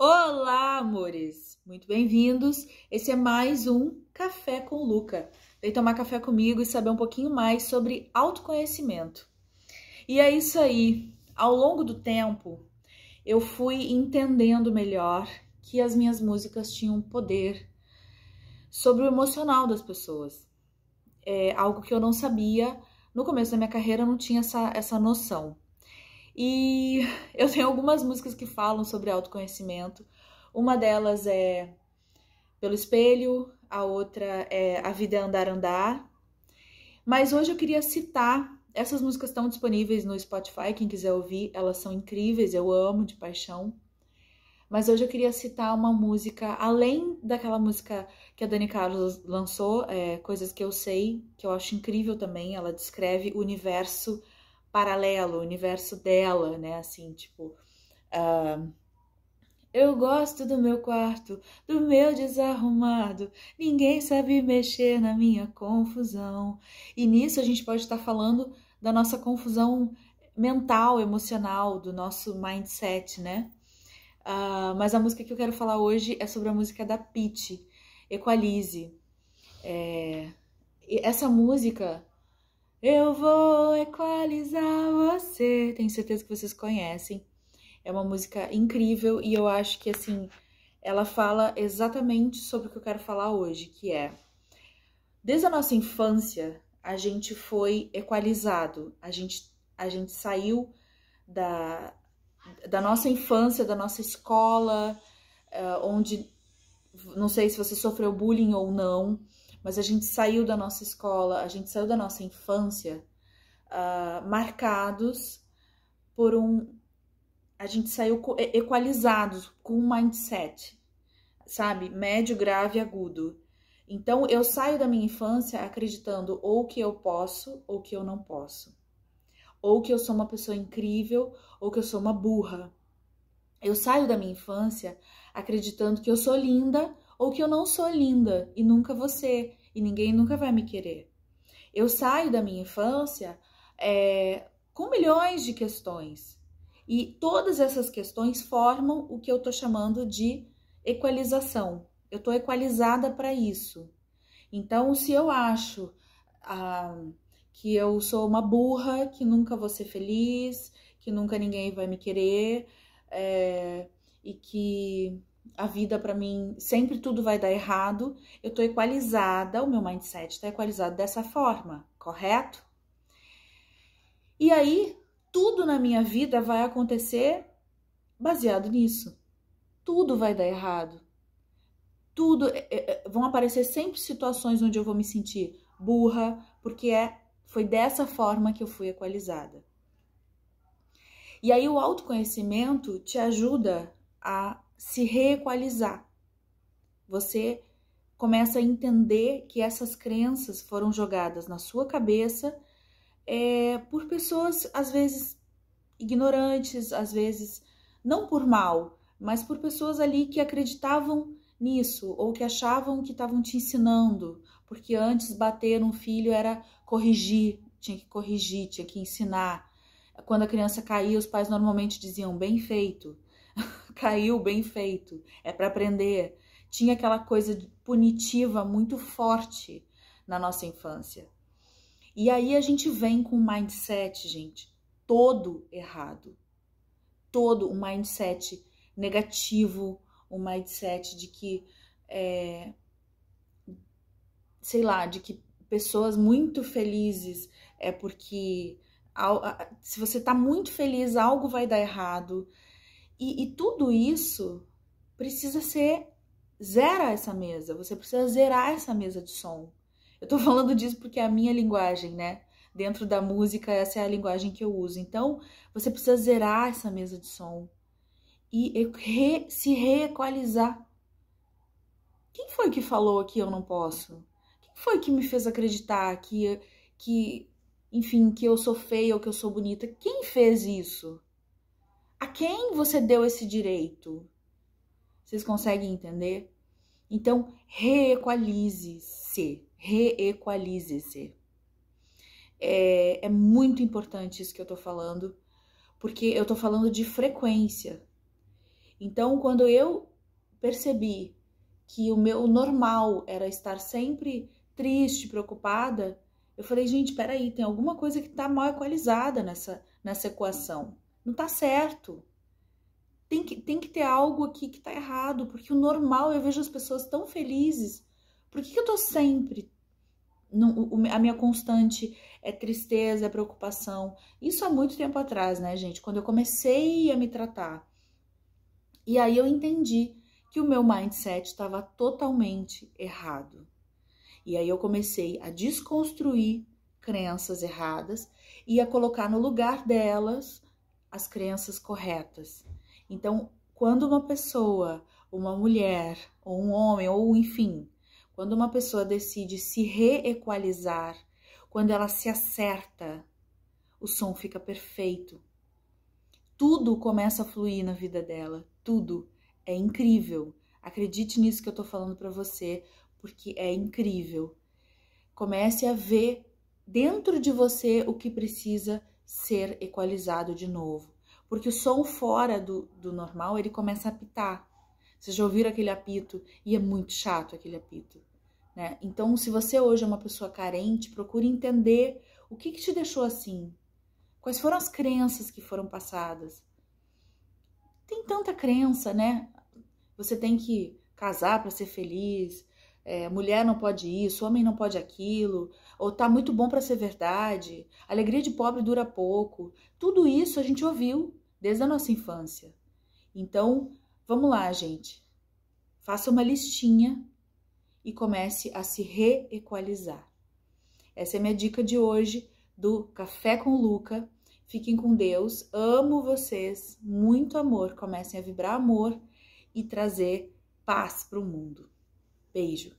Olá, amores! Muito bem-vindos! Esse é mais um Café com Luca. Vem tomar café comigo e saber um pouquinho mais sobre autoconhecimento. E é isso aí. Ao longo do tempo, eu fui entendendo melhor que as minhas músicas tinham poder sobre o emocional das pessoas. É algo que eu não sabia no começo da minha carreira, eu não tinha essa, essa noção. E eu tenho algumas músicas que falam sobre autoconhecimento. Uma delas é Pelo Espelho, a outra é A Vida é Andar Andar. Mas hoje eu queria citar, essas músicas estão disponíveis no Spotify, quem quiser ouvir, elas são incríveis, eu amo de paixão. Mas hoje eu queria citar uma música, além daquela música que a Dani Carlos lançou, é, Coisas que Eu Sei, que eu acho incrível também, ela descreve o universo paralelo, o universo dela, né? Assim, tipo. Uh, eu gosto do meu quarto, do meu desarrumado. Ninguém sabe mexer na minha confusão. E nisso a gente pode estar falando da nossa confusão mental, emocional, do nosso mindset, né? Uh, mas a música que eu quero falar hoje é sobre a música da Pete, Equalize. É... essa música eu vou equalizar você. Tenho certeza que vocês conhecem. É uma música incrível e eu acho que assim, ela fala exatamente sobre o que eu quero falar hoje, que é desde a nossa infância a gente foi equalizado, a gente a gente saiu da da nossa infância, da nossa escola, eh, onde não sei se você sofreu bullying ou não, mas a gente saiu da nossa escola, a gente saiu da nossa infância uh, marcados por um. A gente saiu equalizados com um mindset, sabe? Médio, grave, agudo. Então eu saio da minha infância acreditando ou que eu posso ou que eu não posso. Ou que eu sou uma pessoa incrível ou que eu sou uma burra. Eu saio da minha infância acreditando que eu sou linda ou que eu não sou linda e nunca você e ninguém nunca vai me querer. Eu saio da minha infância é, com milhões de questões e todas essas questões formam o que eu estou chamando de equalização. Eu estou equalizada para isso. Então, se eu acho ah, que eu sou uma burra, que nunca vou ser feliz, que nunca ninguém vai me querer é, e que a vida para mim sempre tudo vai dar errado, eu tô equalizada, o meu mindset tá equalizado dessa forma, correto? E aí, tudo na minha vida vai acontecer baseado nisso. Tudo vai dar errado. Tudo é, é, é, vão aparecer sempre situações onde eu vou me sentir burra, porque é foi dessa forma que eu fui equalizada. E aí o autoconhecimento te ajuda a se reequalizar. Você começa a entender que essas crenças foram jogadas na sua cabeça é, por pessoas, às vezes, ignorantes, às vezes, não por mal, mas por pessoas ali que acreditavam nisso ou que achavam que estavam te ensinando, porque antes bater um filho era corrigir, tinha que corrigir, tinha que ensinar. Quando a criança caía, os pais normalmente diziam bem feito. caiu bem feito, é para aprender. Tinha aquela coisa punitiva muito forte na nossa infância. E aí a gente vem com um mindset, gente, todo errado. Todo um mindset negativo, um mindset de que, é, sei lá, de que pessoas muito felizes é porque se você tá muito feliz, algo vai dar errado. E, e tudo isso precisa ser. Zera essa mesa. Você precisa zerar essa mesa de som. Eu tô falando disso porque é a minha linguagem, né? Dentro da música, essa é a linguagem que eu uso. Então, você precisa zerar essa mesa de som e re, se reequalizar. Quem foi que falou que eu não posso? Quem foi que me fez acreditar que, que enfim, que eu sou feia ou que eu sou bonita? Quem fez isso? a quem você deu esse direito? Vocês conseguem entender? Então, reequalize-se, reequalize-se. É, é, muito importante isso que eu tô falando, porque eu tô falando de frequência. Então, quando eu percebi que o meu normal era estar sempre triste, preocupada, eu falei, gente, peraí, tem alguma coisa que tá mal equalizada nessa, nessa equação. Não tá certo. Tem que, tem que ter algo aqui que tá errado, porque o normal eu vejo as pessoas tão felizes. Por que, que eu tô sempre. a minha constante é tristeza, é preocupação. Isso há muito tempo atrás, né, gente? Quando eu comecei a me tratar. E aí eu entendi que o meu mindset estava totalmente errado. E aí eu comecei a desconstruir crenças erradas e a colocar no lugar delas as crenças corretas. Então, quando uma pessoa, uma mulher, ou um homem, ou enfim, quando uma pessoa decide se reequalizar, quando ela se acerta, o som fica perfeito. Tudo começa a fluir na vida dela, tudo. É incrível. Acredite nisso que eu tô falando para você, porque é incrível. Comece a ver dentro de você o que precisa ser equalizado de novo. Porque o som fora do, do normal, ele começa a apitar. Vocês já ouviram aquele apito e é muito chato aquele apito. Né? Então, se você hoje é uma pessoa carente, procure entender o que, que te deixou assim. Quais foram as crenças que foram passadas? Tem tanta crença, né? Você tem que casar para ser feliz, é, mulher não pode isso, homem não pode aquilo, ou tá muito bom para ser verdade, alegria de pobre dura pouco. Tudo isso a gente ouviu desde a nossa infância. Então, vamos lá, gente. Faça uma listinha e comece a se reequalizar. Essa é minha dica de hoje do Café com Luca. Fiquem com Deus, amo vocês, muito amor. Comecem a vibrar amor e trazer paz para o mundo. Beijo!